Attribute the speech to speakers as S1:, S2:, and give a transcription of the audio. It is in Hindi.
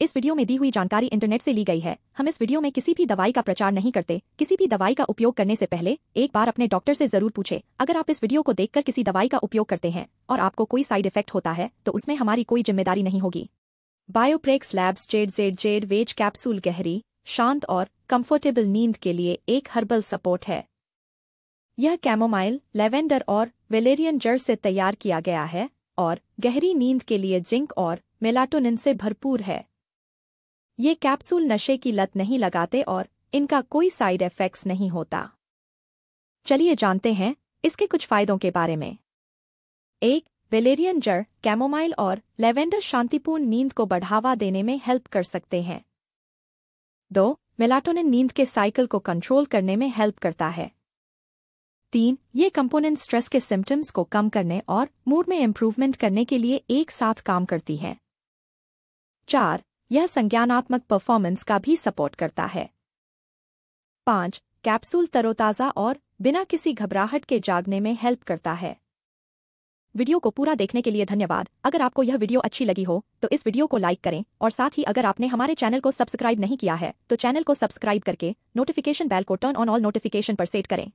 S1: इस वीडियो में दी हुई जानकारी इंटरनेट से ली गई है हम इस वीडियो में किसी भी दवाई का प्रचार नहीं करते किसी भी दवाई का उपयोग करने से पहले एक बार अपने डॉक्टर से जरूर पूछे अगर आप इस वीडियो को देखकर किसी दवाई का उपयोग करते हैं और आपको कोई साइड इफेक्ट होता है तो उसमें हमारी कोई जिम्मेदारी नहीं होगी Bioprex labs Z Z Z veg capsule गहरी शांत और कम्फर्टेबल नींद के लिए एक हर्बल सपोर्ट है यह कैमोमाइल लेवेंडर और वेलेरियन जड़ से तैयार किया गया है और गहरी नींद के लिए जिंक और मेलाटोनिन से भरपूर है ये कैप्सूल नशे की लत नहीं लगाते और इनका कोई साइड इफेक्ट्स नहीं होता चलिए जानते हैं इसके कुछ फायदों के बारे में एक वेलेरियन जड़ कैमोमाइल और लेवेंडर शांतिपूर्ण नींद को बढ़ावा देने में हेल्प कर सकते हैं दो मेलाटोनिन नींद के साइकिल को कंट्रोल करने में हेल्प करता है तीन ये कंपोनेंट स्ट्रेस के सिम्टम्स को कम करने और मूड में इम्प्रूवमेंट करने के लिए एक साथ काम करती हैं चार यह संज्ञानात्मक परफॉर्मेंस का भी सपोर्ट करता है पाँच कैप्सूल तरोताज़ा और बिना किसी घबराहट के जागने में हेल्प करता है वीडियो को पूरा देखने के लिए धन्यवाद अगर आपको यह वीडियो अच्छी लगी हो तो इस वीडियो को लाइक करें और साथ ही अगर आपने हमारे चैनल को सब्सक्राइब नहीं किया है तो चैनल को सब्सक्राइब करके नोटिफिकेशन बेल को टर्न ऑन ऑल नोटिफिकेशन पर सेट करें